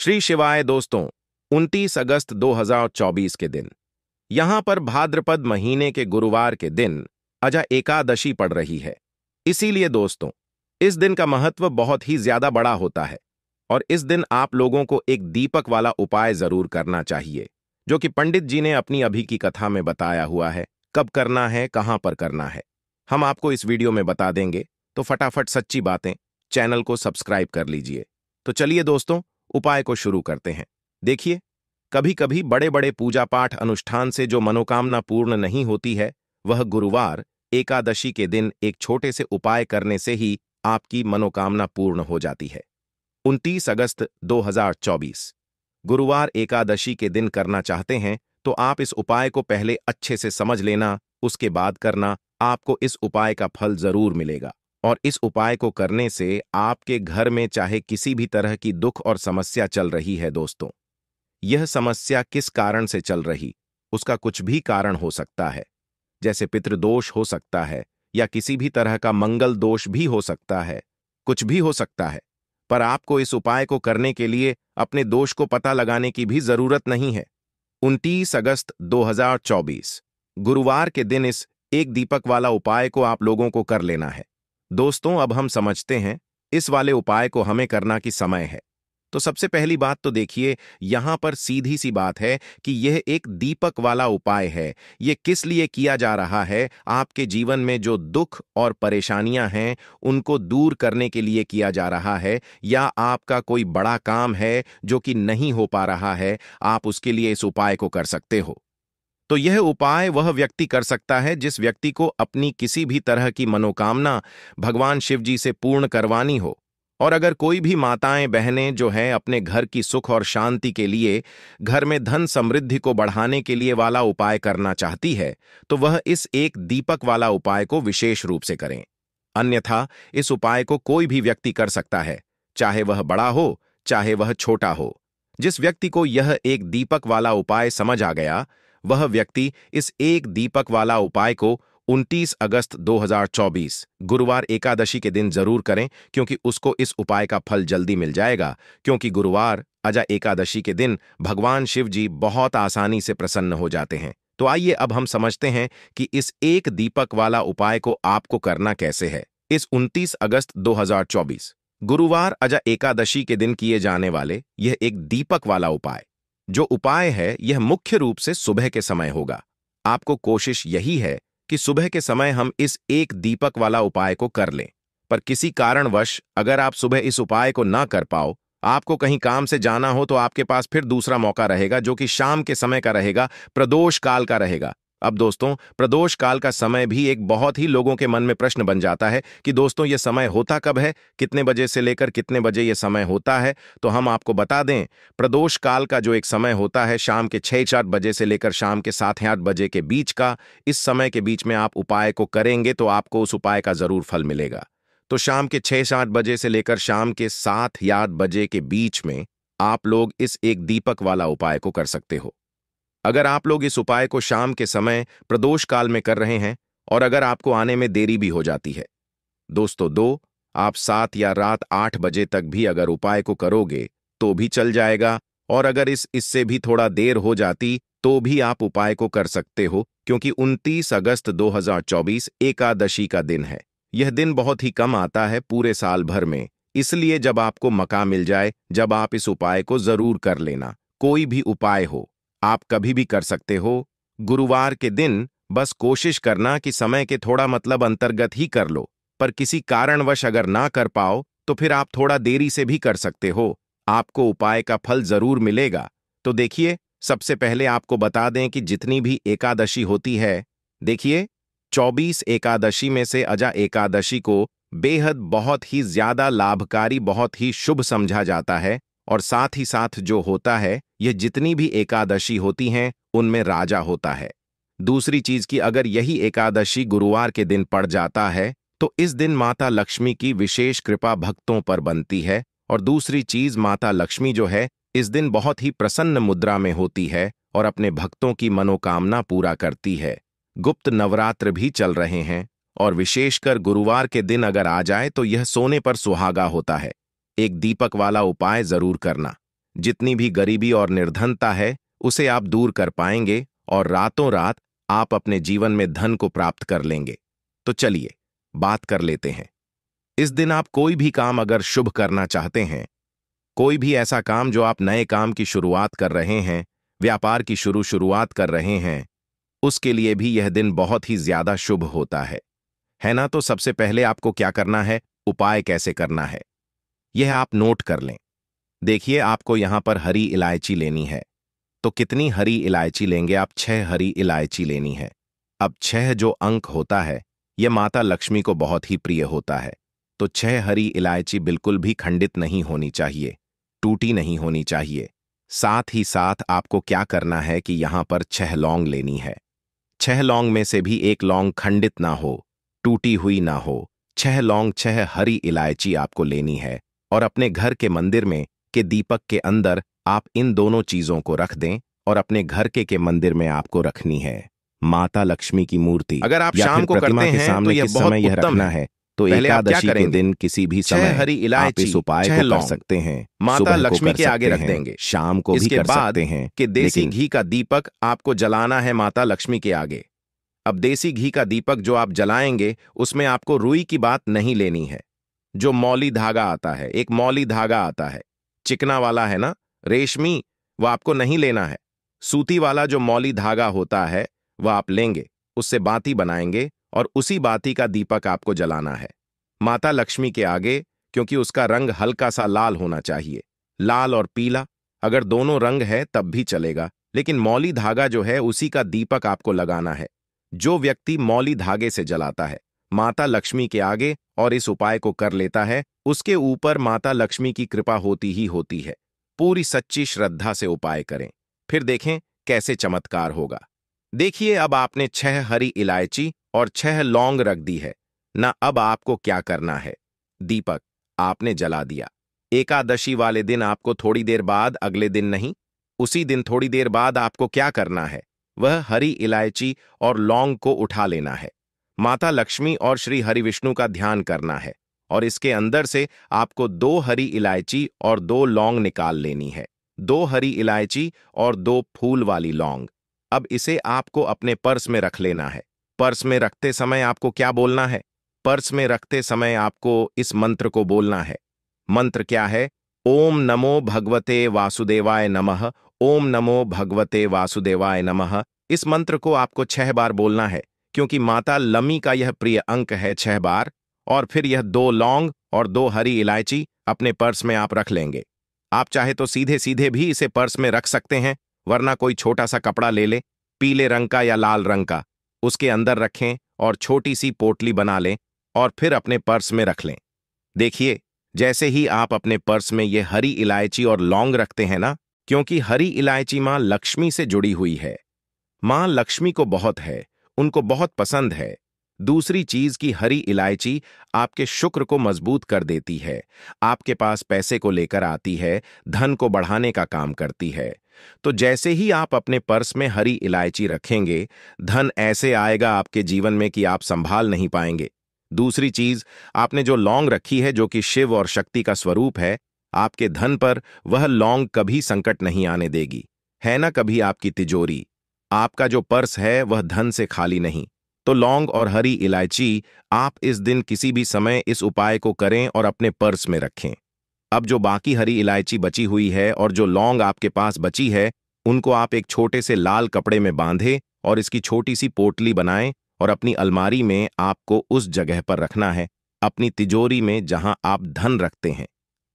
श्री शिवाय दोस्तों 29 अगस्त 2024 के दिन यहां पर भाद्रपद महीने के गुरुवार के दिन अजा एकादशी पड़ रही है इसीलिए दोस्तों इस दिन का महत्व बहुत ही ज्यादा बड़ा होता है और इस दिन आप लोगों को एक दीपक वाला उपाय जरूर करना चाहिए जो कि पंडित जी ने अपनी अभी की कथा में बताया हुआ है कब करना है कहां पर करना है हम आपको इस वीडियो में बता देंगे तो फटाफट सच्ची बातें चैनल को सब्सक्राइब कर लीजिए तो चलिए दोस्तों उपाय को शुरू करते हैं देखिए कभी कभी बड़े बड़े पूजा पाठ अनुष्ठान से जो मनोकामना पूर्ण नहीं होती है वह गुरुवार एकादशी के दिन एक छोटे से उपाय करने से ही आपकी मनोकामना पूर्ण हो जाती है 29 अगस्त 2024 गुरुवार एकादशी के दिन करना चाहते हैं तो आप इस उपाय को पहले अच्छे से समझ लेना उसके बाद करना आपको इस उपाय का फल जरूर मिलेगा और इस उपाय को करने से आपके घर में चाहे किसी भी तरह की दुख और समस्या चल रही है दोस्तों यह समस्या किस कारण से चल रही उसका कुछ भी कारण हो सकता है जैसे पितृदोष हो सकता है या किसी भी तरह का मंगल दोष भी हो सकता है कुछ भी हो सकता है पर आपको इस उपाय को करने के लिए अपने दोष को पता लगाने की भी जरूरत नहीं है 29 अगस्त 2024 गुरुवार के दिन इस एक दीपक वाला उपाय को आप लोगों को कर लेना है दोस्तों अब हम समझते हैं इस वाले उपाय को हमें करना की समय है तो सबसे पहली बात तो देखिए यहां पर सीधी सी बात है कि यह एक दीपक वाला उपाय है ये किस लिए किया जा रहा है आपके जीवन में जो दुख और परेशानियां हैं उनको दूर करने के लिए किया जा रहा है या आपका कोई बड़ा काम है जो कि नहीं हो पा रहा है आप उसके लिए इस उपाय को कर सकते हो तो यह उपाय वह व्यक्ति कर सकता है जिस व्यक्ति को अपनी किसी भी तरह की मनोकामना भगवान शिव जी से पूर्ण करवानी हो और अगर कोई भी माताएं बहनें जो हैं अपने घर की सुख और शांति के लिए घर में धन समृद्धि को बढ़ाने के लिए वाला उपाय करना चाहती है तो वह इस एक दीपक वाला उपाय को विशेष रूप से करें अन्यथा इस उपाय को कोई भी व्यक्ति कर सकता है चाहे वह बड़ा हो चाहे वह छोटा हो जिस व्यक्ति को यह एक दीपक वाला उपाय समझ आ गया वह व्यक्ति इस एक दीपक वाला उपाय को 29 अगस्त 2024 गुरुवार एकादशी के दिन जरूर करें क्योंकि उसको इस उपाय का फल जल्दी मिल जाएगा क्योंकि गुरुवार अजा एकादशी के दिन भगवान शिव जी बहुत आसानी से प्रसन्न हो जाते हैं तो आइए अब हम समझते हैं कि इस एक दीपक वाला उपाय को आपको करना कैसे है इस 29 अगस्त 2024 गुरुवार अजा एकादशी के दिन किए जाने वाले यह एक दीपक वाला उपाय जो उपाय है यह मुख्य रूप से सुबह के समय होगा आपको कोशिश यही है कि सुबह के समय हम इस एक दीपक वाला उपाय को कर लें पर किसी कारणवश अगर आप सुबह इस उपाय को ना कर पाओ आपको कहीं काम से जाना हो तो आपके पास फिर दूसरा मौका रहेगा जो कि शाम के समय का रहेगा प्रदोष काल का रहेगा अब दोस्तों प्रदोष काल का समय भी एक बहुत ही लोगों के मन में प्रश्न बन जाता है कि दोस्तों ये समय होता कब है कितने बजे से लेकर कितने बजे ये समय होता है तो हम आपको बता दें प्रदोष काल का जो एक समय होता है शाम के छः चार बजे से लेकर शाम के सात आठ बजे के बीच का इस समय के बीच में आप उपाय को करेंगे तो आपको उस उपाय का ज़रूर फल मिलेगा तो शाम के छः सात बजे से लेकर शाम के सात आठ बजे के बीच में आप लोग इस एक दीपक वाला उपाय को कर सकते हो अगर आप लोग इस उपाय को शाम के समय प्रदोष काल में कर रहे हैं और अगर आपको आने में देरी भी हो जाती है दोस्तों दो आप सात या रात आठ बजे तक भी अगर उपाय को करोगे तो भी चल जाएगा और अगर इस इससे भी थोड़ा देर हो जाती तो भी आप उपाय को कर सकते हो क्योंकि 29 अगस्त 2024 एकादशी का दिन है यह दिन बहुत ही कम आता है पूरे साल भर में इसलिए जब आपको मका मिल जाए जब आप इस उपाय को जरूर कर लेना कोई भी उपाय हो आप कभी भी कर सकते हो गुरुवार के दिन बस कोशिश करना कि समय के थोड़ा मतलब अंतर्गत ही कर लो पर किसी कारणवश अगर ना कर पाओ तो फिर आप थोड़ा देरी से भी कर सकते हो आपको उपाय का फल जरूर मिलेगा तो देखिए सबसे पहले आपको बता दें कि जितनी भी एकादशी होती है देखिए 24 एकादशी में से अजा एकादशी को बेहद बहुत ही ज्यादा लाभकारी बहुत ही शुभ समझा जाता है और साथ ही साथ जो होता है यह जितनी भी एकादशी होती हैं उनमें राजा होता है दूसरी चीज की अगर यही एकादशी गुरुवार के दिन पड़ जाता है तो इस दिन माता लक्ष्मी की विशेष कृपा भक्तों पर बनती है और दूसरी चीज माता लक्ष्मी जो है इस दिन बहुत ही प्रसन्न मुद्रा में होती है और अपने भक्तों की मनोकामना पूरा करती है गुप्त नवरात्र भी चल रहे हैं और विशेषकर गुरुवार के दिन अगर आ जाए तो यह सोने पर सुहागा होता है एक दीपक वाला उपाय जरूर करना जितनी भी गरीबी और निर्धनता है उसे आप दूर कर पाएंगे और रातों रात आप अपने जीवन में धन को प्राप्त कर लेंगे तो चलिए बात कर लेते हैं इस दिन आप कोई भी काम अगर शुभ करना चाहते हैं कोई भी ऐसा काम जो आप नए काम की शुरुआत कर रहे हैं व्यापार की शुरू शुरुआत कर रहे हैं उसके लिए भी यह दिन बहुत ही ज्यादा शुभ होता है है ना तो सबसे पहले आपको क्या करना है उपाय कैसे करना है यह आप नोट कर लें देखिए आपको यहां पर हरी इलायची लेनी है तो कितनी हरी इलायची लेंगे आप छह हरी इलायची लेनी है अब छह जो अंक होता है यह माता लक्ष्मी को बहुत ही प्रिय होता है तो छह हरी इलायची बिल्कुल भी खंडित नहीं होनी चाहिए टूटी नहीं होनी चाहिए साथ ही साथ आपको क्या करना है कि यहां पर छह लौंग लेनी है छह लौंग में से भी एक लौंग खंडित ना हो टूटी हुई ना हो छह लौंग छह हरी इलायची आपको लेनी है और अपने घर के मंदिर में के दीपक के अंदर आप इन दोनों चीजों को रख दें और अपने घर के के मंदिर में आपको रखनी है माता लक्ष्मी की मूर्ति अगर आप शाम को करते हैं सामने तो यह बहुत समय यह रखना है तो एकादशी के दिन किसी भी समय हरी आप इस उपाय को कर सकते हैं माता लक्ष्मी के आगे रख देंगे शाम को भी कर सकते हैं कि देसी घी का दीपक आपको जलाना है माता लक्ष्मी के आगे अब देसी घी का दीपक जो आप जलाएंगे उसमें आपको रुई की बात नहीं लेनी है जो मौली धागा आता है एक मौली धागा आता है चिकना वाला है ना रेशमी वह आपको नहीं लेना है सूती वाला जो मौली धागा होता है वह आप लेंगे उससे बाती बनाएंगे और उसी बाती का दीपक आपको जलाना है माता लक्ष्मी के आगे क्योंकि उसका रंग हल्का सा लाल होना चाहिए लाल और पीला अगर दोनों रंग है तब भी चलेगा लेकिन मौली धागा जो है उसी का दीपक आपको लगाना है जो व्यक्ति मौली धागे से जलाता है माता लक्ष्मी के आगे और इस उपाय को कर लेता है उसके ऊपर माता लक्ष्मी की कृपा होती ही होती है पूरी सच्ची श्रद्धा से उपाय करें फिर देखें कैसे चमत्कार होगा देखिए अब आपने छह हरी इलायची और छह लौंग रख दी है ना अब आपको क्या करना है दीपक आपने जला दिया एकादशी वाले दिन आपको थोड़ी देर बाद अगले दिन नहीं उसी दिन थोड़ी देर बाद आपको क्या करना है वह हरी इलायची और लौंग को उठा लेना है माता लक्ष्मी और श्री हरि विष्णु का ध्यान करना है और इसके अंदर से आपको दो हरी इलायची और दो लौंग निकाल लेनी है दो हरी इलायची और दो फूल वाली लौंग अब इसे आपको अपने पर्स में रख लेना है पर्स में रखते समय आपको क्या बोलना है पर्स में रखते समय आपको इस मंत्र को बोलना है मंत्र क्या है ओम नमो भगवते वासुदेवाय नमः ओम नमो भगवते वासुदेवाय नमः इस मंत्र को आपको छह बार बोलना है क्योंकि माता लमी का यह प्रिय अंक है छह बार और फिर यह दो लौंग और दो हरी इलायची अपने पर्स में आप रख लेंगे आप चाहे तो सीधे सीधे भी इसे पर्स में रख सकते हैं वरना कोई छोटा सा कपड़ा ले ले पीले रंग का या लाल रंग का उसके अंदर रखें और छोटी सी पोटली बना लें और फिर अपने पर्स में रख लें देखिए जैसे ही आप अपने पर्स में ये हरी इलायची और लौंग रखते हैं ना क्योंकि हरी इलायची माँ लक्ष्मी से जुड़ी हुई है माँ लक्ष्मी को बहुत है उनको बहुत पसंद है दूसरी चीज की हरी इलायची आपके शुक्र को मजबूत कर देती है आपके पास पैसे को लेकर आती है धन को बढ़ाने का काम करती है तो जैसे ही आप अपने पर्स में हरी इलायची रखेंगे धन ऐसे आएगा आपके जीवन में कि आप संभाल नहीं पाएंगे दूसरी चीज आपने जो लौंग रखी है जो कि शिव और शक्ति का स्वरूप है आपके धन पर वह लौंग कभी संकट नहीं आने देगी है ना कभी आपकी तिजोरी आपका जो पर्स है वह धन से खाली नहीं तो लौंग और हरी इलायची आप इस दिन किसी भी समय इस उपाय को करें और अपने पर्स में रखें अब जो बाकी हरी इलायची बची हुई है और जो लौंग आपके पास बची है उनको आप एक छोटे से लाल कपड़े में बांधे और इसकी छोटी सी पोटली बनाएं और अपनी अलमारी में आपको उस जगह पर रखना है अपनी तिजोरी में जहां आप धन रखते हैं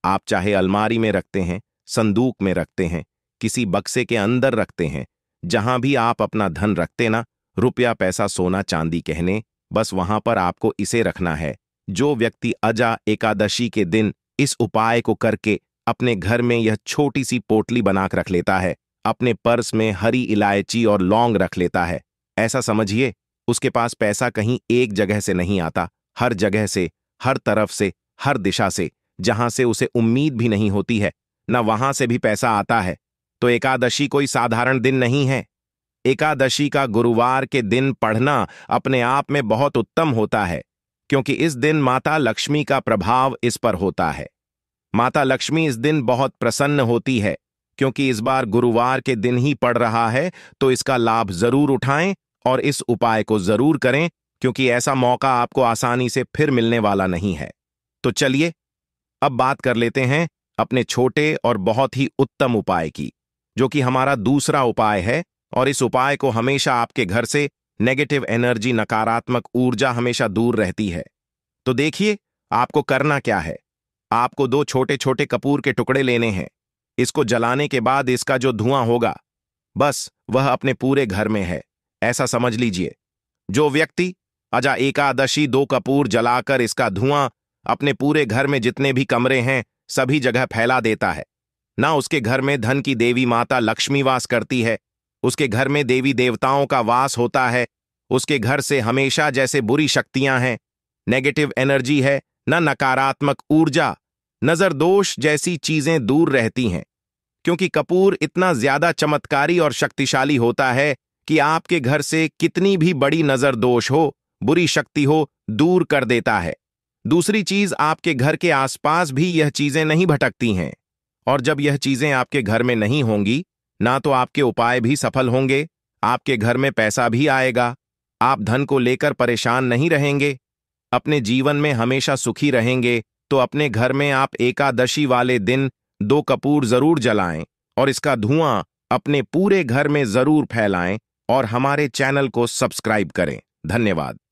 आप चाहे अलमारी में रखते हैं संदूक में रखते हैं किसी बक्से के अंदर रखते हैं जहां भी आप अपना धन रखते ना रुपया पैसा सोना चांदी कहने बस वहां पर आपको इसे रखना है जो व्यक्ति अजा एकादशी के दिन इस उपाय को करके अपने घर में यह छोटी सी पोटली बनाकर रख लेता है अपने पर्स में हरी इलायची और लौंग रख लेता है ऐसा समझिए उसके पास पैसा कहीं एक जगह से नहीं आता हर जगह से हर तरफ से हर दिशा से जहां से उसे उम्मीद भी नहीं होती है न वहां से भी पैसा आता है तो एकादशी कोई साधारण दिन नहीं है एकादशी का गुरुवार के दिन पढ़ना अपने आप में बहुत उत्तम होता है क्योंकि इस दिन माता लक्ष्मी का प्रभाव इस पर होता है माता लक्ष्मी इस दिन बहुत प्रसन्न होती है क्योंकि इस बार गुरुवार के दिन ही पड़ रहा है तो इसका लाभ जरूर उठाएं और इस उपाय को जरूर करें क्योंकि ऐसा मौका आपको आसानी से फिर मिलने वाला नहीं है तो चलिए अब बात कर लेते हैं अपने छोटे और बहुत ही उत्तम उपाय की जो कि हमारा दूसरा उपाय है और इस उपाय को हमेशा आपके घर से नेगेटिव एनर्जी नकारात्मक ऊर्जा हमेशा दूर रहती है तो देखिए आपको करना क्या है आपको दो छोटे छोटे कपूर के टुकड़े लेने हैं इसको जलाने के बाद इसका जो धुआं होगा बस वह अपने पूरे घर में है ऐसा समझ लीजिए जो व्यक्ति अजा एकादशी दो कपूर जलाकर इसका धुआं अपने पूरे घर में जितने भी कमरे हैं सभी जगह फैला देता है ना उसके घर में धन की देवी माता लक्ष्मी वास करती है उसके घर में देवी देवताओं का वास होता है उसके घर से हमेशा जैसे बुरी शक्तियां हैं नेगेटिव एनर्जी है न नकारात्मक ऊर्जा नजर दोष जैसी चीजें दूर रहती हैं क्योंकि कपूर इतना ज्यादा चमत्कारी और शक्तिशाली होता है कि आपके घर से कितनी भी बड़ी नजर दोष हो बुरी शक्ति हो दूर कर देता है दूसरी चीज आपके घर के आसपास भी यह चीजें नहीं भटकती हैं और जब यह चीजें आपके घर में नहीं होंगी ना तो आपके उपाय भी सफल होंगे आपके घर में पैसा भी आएगा आप धन को लेकर परेशान नहीं रहेंगे अपने जीवन में हमेशा सुखी रहेंगे तो अपने घर में आप एकादशी वाले दिन दो कपूर जरूर जलाएं और इसका धुआं अपने पूरे घर में जरूर फैलाएं और हमारे चैनल को सब्सक्राइब करें धन्यवाद